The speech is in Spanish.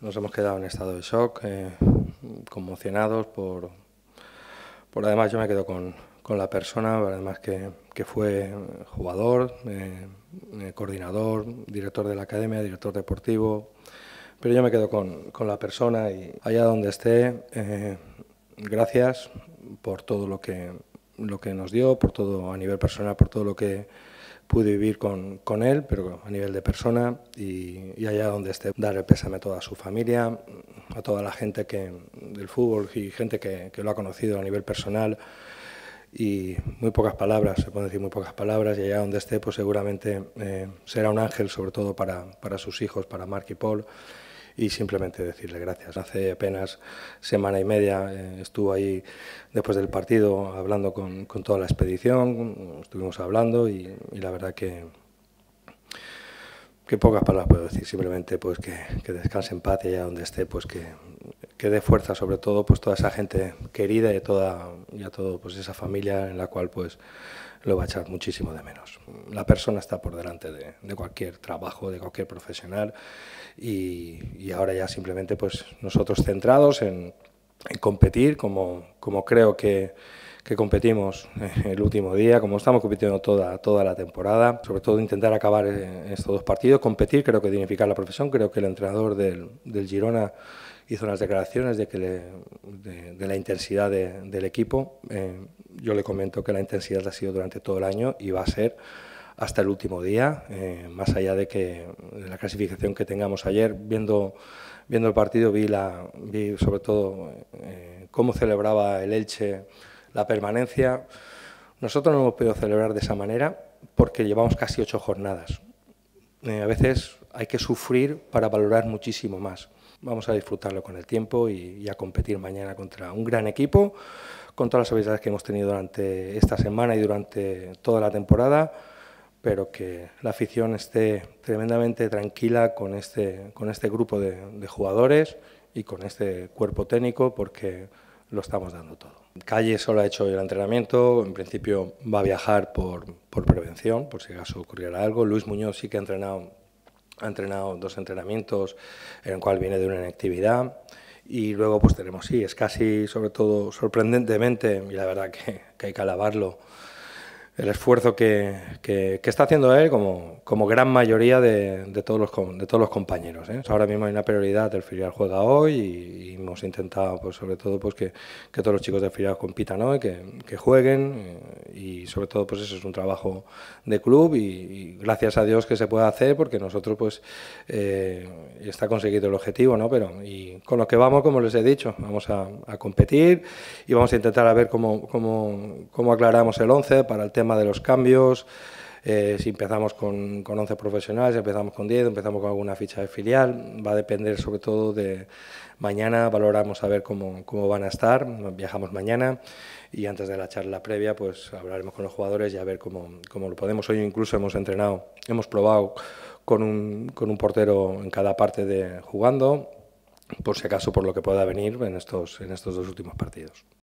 nos hemos quedado en estado de shock, eh, conmocionados por, por... Además yo me quedo con, con la persona, además que, que fue jugador, eh, eh, coordinador, director de la academia, director deportivo, pero yo me quedo con, con la persona y allá donde esté, gracias por todo lo que, lo que nos dio, por todo a nivel personal, por todo lo que pude vivir con, con, él, pero a nivel de persona y, allá donde esté, dar el pésame a toda su familia, mm, a toda la gente que, del fútbol y gente que, que lo ha conocido a nivel personal y muy pocas palabras, se pueden decir muy pocas palabras y allá donde esté, pues seguramente eh, será un ángel sobre todo para, para sus hijos, para Mark y Paul y simplemente decirle gracias. Hace apenas semana y media eh, estuvo ahí después del partido hablando con, toda la expedición, estuvimos hablando y, la verdad que, pocas palabras puedo decir, simplemente pues que, que descanse en paz y allá donde esté, pues que, que dé fuerza sobre todo pues toda esa gente querida y toda a todo pues esa familia en la cual pues lo va a echar muchísimo de menos. La persona está por delante de, cualquier trabajo, de cualquier profesional y, ahora ya simplemente pues nosotros centrados en, competir como, como creo que, que competimos el último día, como estamos compitiendo toda, toda la temporada, sobre todo intentar acabar eh, estos dos partidos, competir, creo que dignificar la profesión, creo que el entrenador del Girona hizo unas declaraciones de, que de, la intensidad del equipo. Eh, yo le comento que la intensidad ha sido durante todo el año y va a ser hasta el último día, eh, más allá de que la clasificación que tengamos ayer, viendo, viendo el partido vi, sobre todo eh, cómo celebraba el Elche la permanencia. Nosotros no hemos podido celebrar de esa manera porque llevamos casi ocho jornadas. a veces hay que sufrir para valorar muchísimo más vamos a disfrutarlo con el tiempo y, a competir mañana contra un gran equipo, con todas las habilidades que hemos tenido durante esta semana y durante toda la temporada, pero que la afición esté tremendamente tranquila con este, con este grupo de, jugadores y con este cuerpo técnico, porque lo estamos dando todo. Calle solo ha hecho el entrenamiento, en principio va a viajar por, por prevención, por si acaso ocurriera algo. Luis Muñoz sí que ha entrenado ha entrenado dos entrenamientos, en el cual viene de una inactividad. Y luego pues tenemos, sí, es casi, sobre todo, sorprendentemente, y la verdad que, que hay que alabarlo, el esfuerzo que, está haciendo él como, como gran mayoría de, todos los, de todos los compañeros. ¿eh? ahora mismo hay una prioridad, el filial juega hoy y, hemos intentado pues, sobre todo pues, que, todos los chicos del filial compitan hoy, que, jueguen eh, y sobre todo pues eso es un trabajo de club y, gracias a Dios que se pueda hacer porque nosotros pues eh, está conseguido el objetivo, ¿no? Pero y con lo que vamos, como les he dicho, vamos a, competir y vamos a intentar a ver cómo, cómo aclaramos el 11 para el tema tema de los cambios, eh, si empezamos con, 11 profesionales, empezamos con 10, empezamos con alguna ficha de filial, va a depender sobre todo de mañana, valoramos a ver cómo, cómo van a estar, viajamos mañana y antes de la charla previa pues hablaremos con los jugadores y a ver cómo, cómo lo podemos. Hoy incluso hemos entrenado, hemos probado con un, con un portero en cada parte de jugando, por si acaso por lo que pueda venir en estos, en estos dos últimos partidos.